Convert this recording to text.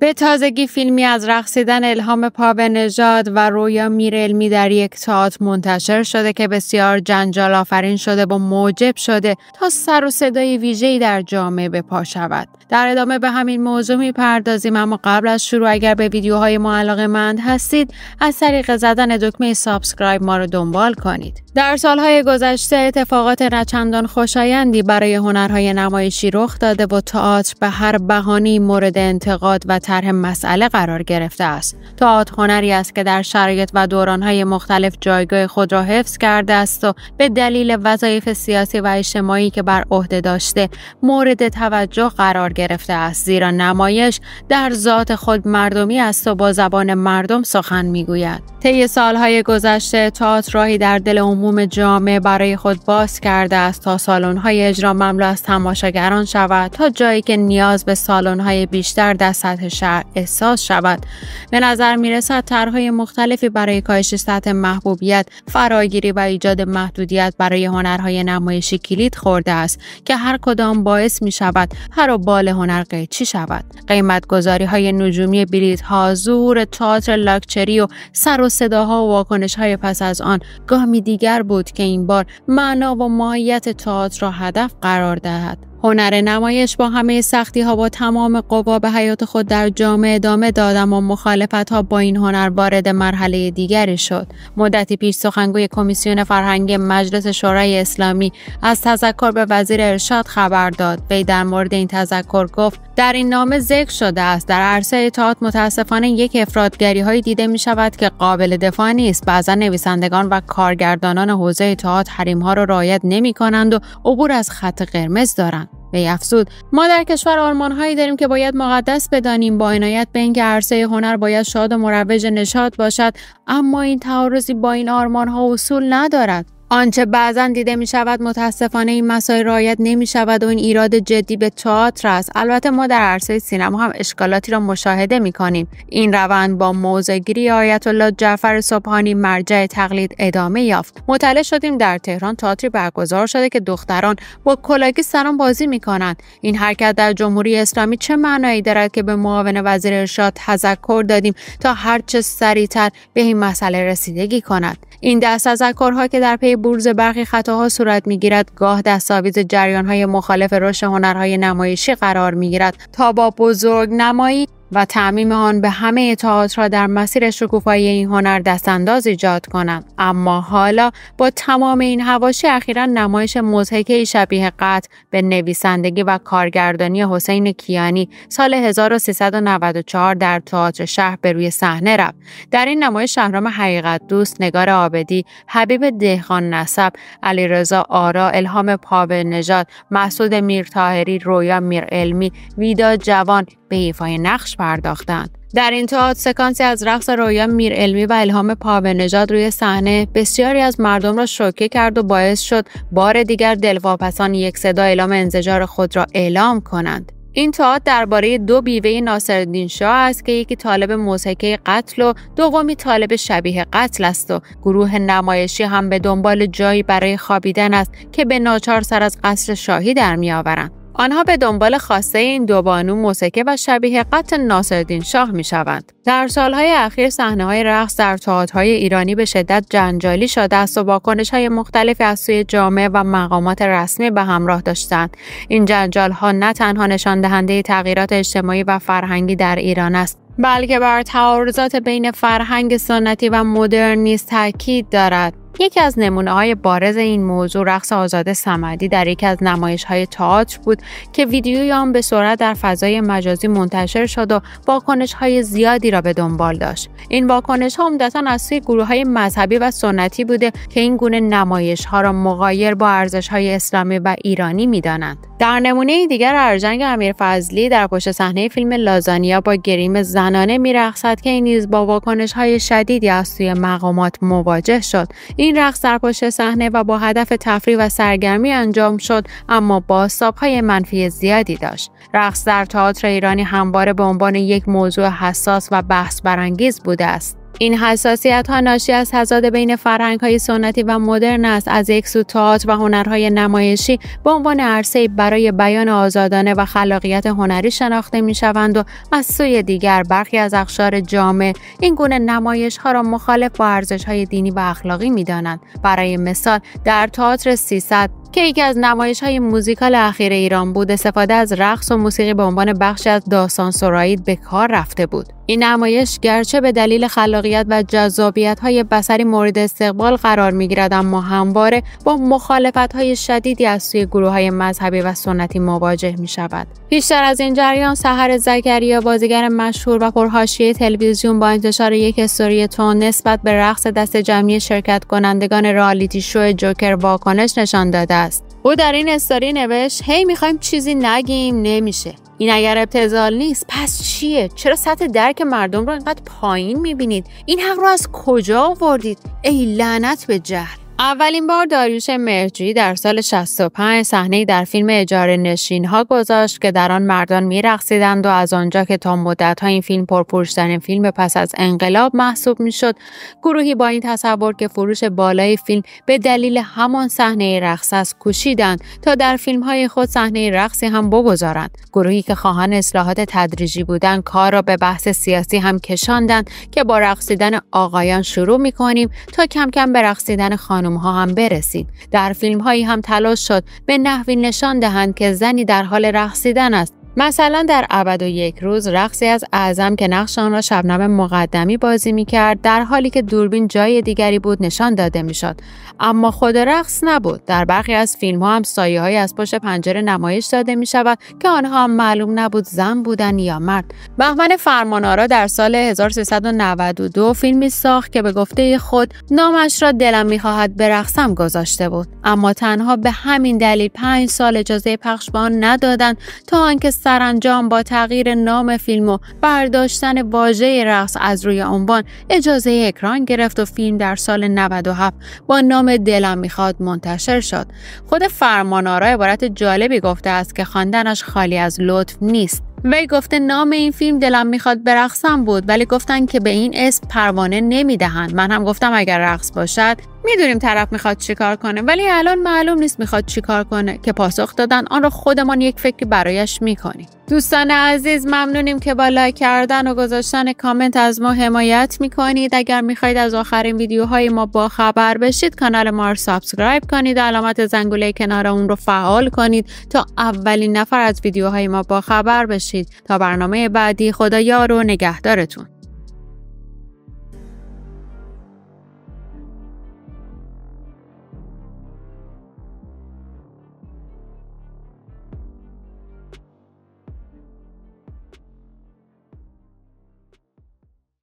به تازگی فیلمی از رقصیدن الهام به نژاد و رویا میرعلمی در یک تئاتر منتشر شده که بسیار جنجال آفرین شده و موجب شده تا سر و صدای ویژه‌ای در جامعه به پا شود در ادامه به همین موضوع میپردازیم اما قبل از شروع اگر به ویدیوهای ما علاقه مند هستید از طریق زدن دکمه سابسکرایب ما رو دنبال کنید در سالهای گذشته اتفاقات نچندان خوشایندی برای هنرهای نمایشی رخ داده و تئاتر به هر بهانی مورد انتقاد و طرح مسئله قرار گرفته است. تئاتر هنری است که در شرایط و دورانهای مختلف جایگاه خود را حفظ کرده است و به دلیل وظایف سیاسی و اجتماعی که بر عهده داشته مورد توجه قرار گرفته است زیرا نمایش در ذات خود مردمی است و با زبان مردم سخن میگوید طی سالهای گذشته تئاتر راهی در دل عموم جامعه برای خود باز کرده است تا سالن‌های اجرا مملو از تماشاگران شود تا جایی که نیاز به سالن‌های بیشتر در سطح شهر احساس شود به نظر میرسد طرحهای مختلفی برای کاهش سطح محبوبیت فراگیری و ایجاد محدودیت برای هنرهای نمایشی کلید خورده است که هر کدام باعث می شود هر و بال هنر قیچی شود گذاری های نجومی بلیط ها زور تئاتر لاکچری و سر و صداها و واکنش های پس از آن گامی دیگر بود که این بار معنا و ماهیت تئاتر را هدف قرار دهد هنر نمایش با همه سختی ها با تمام قوا به حیات خود در جامعه ادامه داد اما مخالفت ها با این هنر وارد مرحله دیگری شد. مدتی پیش سخنگوی کمیسیون فرهنگ مجلس شورای اسلامی از تذکر به وزیر ارشاد خبر داد. وی در مورد این تذکر گفت در این نامه ذکر شده است در عرصه اطاعت متاسفانه یک افرادگری هایی دیده می شود که قابل دفاع نیست بعضا نویسندگان و کارگردانان حوزه اطاعت حریم ها را رعایت نمی کنند و عبور از خط قرمز دارند وی افزود ما در کشور آرمانهایی داریم که باید مقدس بدانیم با عنایت به اینکه عرصه هنر باید شاد و مروج نشاد باشد اما این تعارضی با این آرمانها اصول ندارد آنچه بعضا دیده می شود متاسفانه این مسائل رایت نمی شود و این ایراد جدی به تئاتر است البته ما در عرصه سینما هم اشکالاتی را مشاهده می کنیم این روند با موزگیری آیت الله جعفر صبحانی مرجع تقلید ادامه یافت مطلع شدیم در تهران تئاتری برگزار شده که دختران با کلاگی سران بازی می کنند این حرکت در جمهوری اسلامی چه معنایی دارد که به معاون وزیر ارشاد تذکر دادیم تا هرچه سریعتر به این مسئله رسیدگی کند این دست از اکارها که در پی بروز برخی خطاها صورت میگیرد گاه دستاویز جریانهای مخالف رشد هنرهای نمایشی قرار میگیرد تا با بزرگ نمایی و تعمیم آن به همه تاعت را در مسیر شکوفایی این هنر دستانداز ایجاد کنند اما حالا با تمام این هواشی اخیرا نمایش مضحکه شبیه قطع به نویسندگی و کارگردانی حسین کیانی سال 1394 در تئاتر شهر به روی صحنه رفت در این نمایش شهرام حقیقت دوست نگار آبدی حبیب دهخان نسب علیرضا آرا الهام پاو نژاد میر میرطاهری رویا میرعلمی ویدا جوان به ایفای نقش پرداختند. در این انتها سکانسی از رقص رویا میر علمی و الهام نژاد روی صحنه بسیاری از مردم را شوکه کرد و باعث شد بار دیگر دلواپسان یک صدا اعلام انزجار خود را اعلام کنند. این تئاتر درباره دو بیوه ناصرالدین شاه است که یکی طالب موسیقی قتل و دومی طالب شبیه قتل است و گروه نمایشی هم به دنبال جایی برای خوابیدن است که به ناچار سر از قصر شاهی در میآورند آنها به دنبال خواسته این دو بانو موسیقی و شبیه قط ناصردین شاه می شوند. در سالهای اخیر صحنه های رقص در های ایرانی به شدت جنجالی شده است و واکنش های مختلف از سوی جامعه و مقامات رسمی به همراه داشتند. این جنجال ها نه تنها نشان دهنده تغییرات اجتماعی و فرهنگی در ایران است بلکه بر تعارضات بین فرهنگ سنتی و مدرن نیز تاکید دارد یکی از نمونه های بارز این موضوع رقص آزاد سمدی در یکی از نمایش های تئاتر بود که ویدیوی آن به سرعت در فضای مجازی منتشر شد و واکنش های زیادی را به دنبال داشت این واکنش ها عمدتا از سوی گروه های مذهبی و سنتی بوده که این گونه نمایش ها را مغایر با ارزش های اسلامی و ایرانی میدانند در نمونه دیگر ارجنگ امیر فضلی در پشت صحنه فیلم لازانیا با گریم زنانه میرقصد که این نیز با واکنش های شدیدی از سوی مقامات مواجه شد این این رقص در پشت صحنه و با هدف تفریح و سرگرمی انجام شد اما با های منفی زیادی داشت رقص در تئاتر ایرانی همواره به عنوان یک موضوع حساس و بحث برانگیز بوده است این حساسیت ها ناشی از تضاد بین فرهنگ های سنتی و مدرن است از یک سو تئاتر و هنرهای نمایشی به عنوان عرصه برای بیان آزادانه و خلاقیت هنری شناخته می شوند و از سوی دیگر برخی از اخشار جامعه این گونه نمایش ها را مخالف با ارزش های دینی و اخلاقی می دانند. برای مثال در تئاتر 300 که یکی از نمایش های موزیکال اخیر ایران بود استفاده از رقص و موسیقی به عنوان بخشی از داستان سرایی به کار رفته بود این نمایش گرچه به دلیل خلاقیت و جذابیت های بسری مورد استقبال قرار می گیرد اما همواره با مخالفت های شدیدی از سوی گروه های مذهبی و سنتی مواجه می شود. بیشتر از این جریان سحر زکریا بازیگر مشهور و پرهاشیه تلویزیون با انتشار یک استوری تون نسبت به رقص دست جمعی شرکت کنندگان رالیتی شو جوکر واکنش نشان داده است. او در این استاری نوشت هی میخوایم چیزی نگیم نمیشه این اگر ابتزال نیست پس چیه چرا سطح درک مردم رو اینقدر پایین میبینید این حق رو از کجا آوردید ای لعنت به جهل اولین بار داریوش مرجویی در سال 65 صحنه در فیلم اجاره نشین ها گذاشت که در آن مردان میرقصیدند و از آنجا که تا مدت ها این فیلم پرفروشترین فیلم پس از انقلاب محسوب میشد گروهی با این تصور که فروش بالای فیلم به دلیل همان صحنه رقص است کوشیدند تا در فیلم های خود صحنه رقصی هم بگذارند گروهی که خواهان اصلاحات تدریجی بودند کار را به بحث سیاسی هم کشاندند که با رقصیدن آقایان شروع میکنیم تا کم کم به رقصیدن خانم خانم ها هم برسید در فیلم هایی هم تلاش شد به نحوی نشان دهند که زنی در حال رقصیدن است مثلا در ابد و یک روز رقصی از اعظم که نقش آن را شبنم مقدمی بازی می کرد در حالی که دوربین جای دیگری بود نشان داده می اما خود رقص نبود در برخی از فیلم ها هم سایه های از پشت پنجره نمایش داده می شود که آنها معلوم نبود زن بودن یا مرد بهمن فرمانآرا در سال 1392 فیلمی ساخت که به گفته خود نامش را دلم میخواهد برقصم گذاشته بود اما تنها به همین دلیل پنج سال اجازه پخش به آن ندادند تا آنکه سرانجام با تغییر نام فیلم و برداشتن واژه رقص از روی عنوان اجازه اکران گرفت و فیلم در سال 97 با نام دلم میخواد منتشر شد خود آرا عبارت جالبی گفته است که خواندنش خالی از لطف نیست وی گفته نام این فیلم دلم میخواد برقصم بود ولی گفتن که به این اسم پروانه نمیدهند من هم گفتم اگر رقص باشد میدونیم طرف میخواد چیکار کنه ولی الان معلوم نیست میخواد چیکار کنه که پاسخ دادن آن را خودمان یک فکری برایش میکنیم دوستان عزیز ممنونیم که با لایک کردن و گذاشتن کامنت از ما حمایت میکنید اگر میخواهید از آخرین ویدیوهای ما با خبر بشید کانال ما رو سابسکرایب کنید علامت زنگوله کنار اون رو فعال کنید تا اولین نفر از ویدیوهای ما با خبر بشید تا برنامه بعدی خدا رو نگهدارتون